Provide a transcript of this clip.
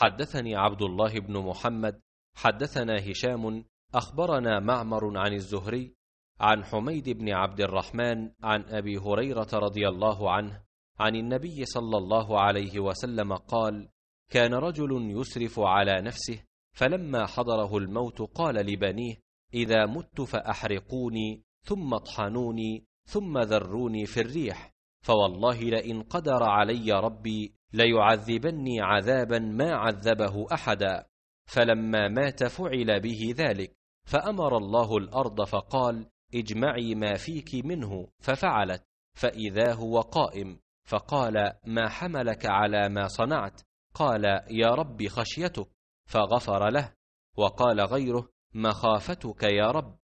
حدثني عبد الله بن محمد حدثنا هشام اخبرنا معمر عن الزهري عن حميد بن عبد الرحمن عن ابي هريره رضي الله عنه عن النبي صلى الله عليه وسلم قال كان رجل يسرف على نفسه فلما حضره الموت قال لبنيه اذا مت فاحرقوني ثم اطحنوني ثم ذروني في الريح فوالله لئن قدر علي ربي ليعذبني عذابا ما عذبه احدا فلما مات فعل به ذلك فامر الله الارض فقال اجمعي ما فيك منه ففعلت فاذا هو قائم فقال ما حملك على ما صنعت قال يا رب خشيتك فغفر له وقال غيره مخافتك يا رب